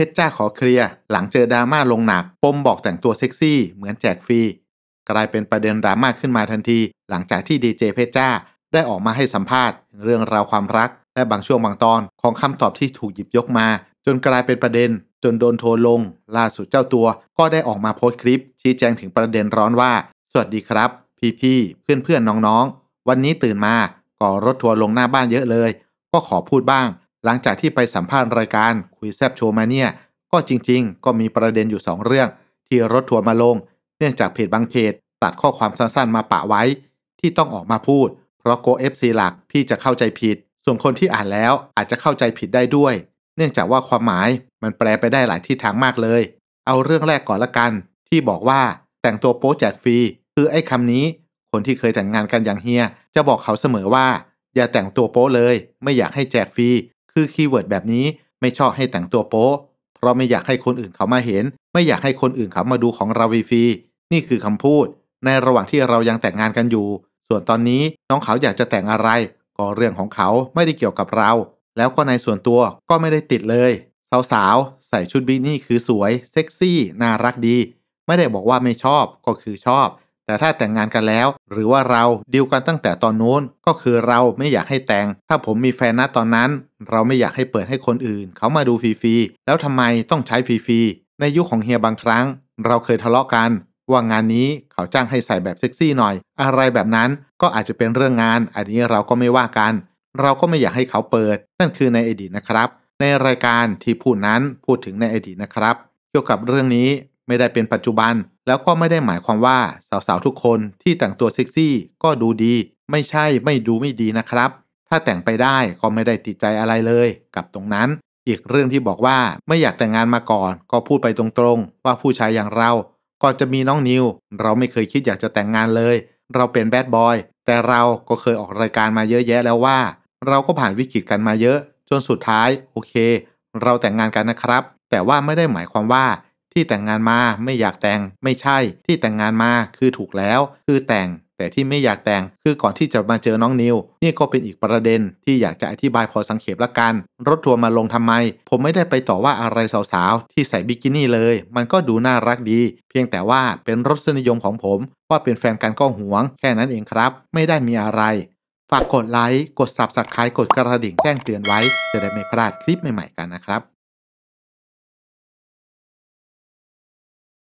เพชรจ้าขอเคลียร์หลังเจอดราม่าลงหนัก ปมบอกแต่งตัวเซ็กซี่เหมือนแจกฟรีกลายเป็นประเด็นดราม่าขึ้นมาทันทีหลังจากที่ดีเจเพชรจ้าได้ออกมาให้สัมภาษณ์เรื่องราวความรักและบางช่วงบางตอนของคำตอบที่ถูกหยิบยกมา จนกลายเป็นประเด็นจนโดนโทรลงล่าสุดเจ้าตัวก็ได้ออกมาโพสต์คลิป ชี้แจงถึงประเด็นร้อนว่า สวัสดีครับพี่ๆเพื่อนๆน้องๆวันนี้ตื่นมาก่อรถทัวร์ลงหน้าบ้านเยอะเลย ก็ขอพูดบ้างหลังจากที่ไปสัมภาษณ์รายการคุยแซบโชว์มาเนี่ย ก็จริงๆ ก็มีประเด็นอยู่ 2 เรื่อง ที่รถทัวร์มาลง เนื่องจากเพจบางเพจ ตัดข้อความสั้นๆมาปะไว้ ที่ต้องออกมาพูด เพราะโกเอฟซีหลักพี่จะเข้าใจผิด ส่วนคนที่อ่านแล้วอาจจะเข้าใจผิดได้ด้วย เนื่องจากว่าความหมายมันแปลไปได้หลายทิศทางมากเลย เอาเรื่องแรกก่อนละกัน ที่บอกว่าแต่งตัวโป๊แจกฟรีคือไอ้คำนี้ คนที่เคยแต่งงานกันอย่างเฮียจะบอกเขาเสมอว่า อย่าแต่งตัวโป๊เลย ไม่อยากให้แจกฟรีคือคีย์เวิร์ดแบบนี้ไม่ชอบให้แต่งตัวโป๊เพราะไม่อยากให้คนอื่นเขามาเห็นไม่อยากให้คนอื่นเขามาดูของเราฟรีนี่คือคำพูด ในระหว่างที่เรายังแต่งงานกันอยู่ ส่วนตอนนี้น้องเขาอยากจะแต่งอะไรก็เรื่องของเขาไม่ได้เกี่ยวกับเรา แล้วก็ในส่วนตัวก็ไม่ได้ติดเลย สาวๆ ใส่ชุดบินี่คือสวยเซ็กซี่น่ารักดี ไม่ได้บอกว่าไม่ชอบก็คือชอบแต่ถ้าแต่งงานกันแล้ว หรือว่าเราดีลกันตั้งแต่ตอนนู้น ก็คือเราไม่อยากให้แต่ง ถ้าผมมีแฟนนะตอนนั้น เราไม่อยากให้เปิดให้คนอื่นเขามาดูฟรีๆแล้วทำไมต้องใช้ฟรีๆในยุคขของเฮียบางครั้ง เราเคยทะเลาะกันว่างานนี้เขาจ้างให้ใส่แบบเซ็กซี่หน่อย อะไรแบบนั้นก็อาจจะเป็นเรื่องงาน อันนี้เราก็ไม่ว่ากัน เราก็ไม่อยากให้เขาเปิดนั่นคือในอดีตนะครับ ในรายการที่พูดนั้นพูดถึงในอดีตนะครับ เกี่ยวกับเรื่องนี้ไม่ได้เป็นปัจจุบันแล้วก็ไม่ได้หมายความว่าสาวๆทุกคนที่แต่งตัวเซ็กซี่ก็ดูดี ไม่ใช่ไม่ดูไม่ดีนะครับ ถ้าแต่งไปได้ก็ไม่ได้ติดใจอะไรเลย กับตรงนั้น อีกเรื่องที่บอกว่าไม่อยากแต่งงานมาก่อน ก็พูดไปตรงๆ ว่าผู้ชายอย่างเราก่อนจะมีน้องนิวเราไม่เคยคิดอยากจะแต่งงานเลย เราเป็นแบดบอยแต่เราก็เคยออกรายการมาเยอะแยะแล้วว่า เราก็ผ่านวิกฤตกันมาเยอะ จนสุดท้ายโอเค เราแต่งงานกันนะครับ แต่ว่าไม่ได้หมายความว่าที่แต่งงานมาไม่อยากแต่ง ไม่ใช่ที่แต่งงานมาคือถูกแล้ว คือแต่งแต่ที่ไม่อยากแต่ง คือก่อนที่จะมาเจอน้องนิว นี่ก็เป็นอีกประเด็นที่อยากจะอธิบายพอสังเขปละกัน รถทัวร์มาลงทำไม ผมไม่ได้ไปต่อว่าอะไรสาวๆที่ใส่บิกินี่เลย มันก็ดูน่ารักดี เพียงแต่ว่าเป็นรสนิยมของผม ว่าเป็นแฟนกันก็หวง แค่นั้นเองครับ ไม่ได้มีอะไรฝากกดไลค์กดซับสไครต์กดกระดิ่งแจ้งเตือนไว้ จะได้ไม่พลาดคลิปใหม่ๆกันนะครับ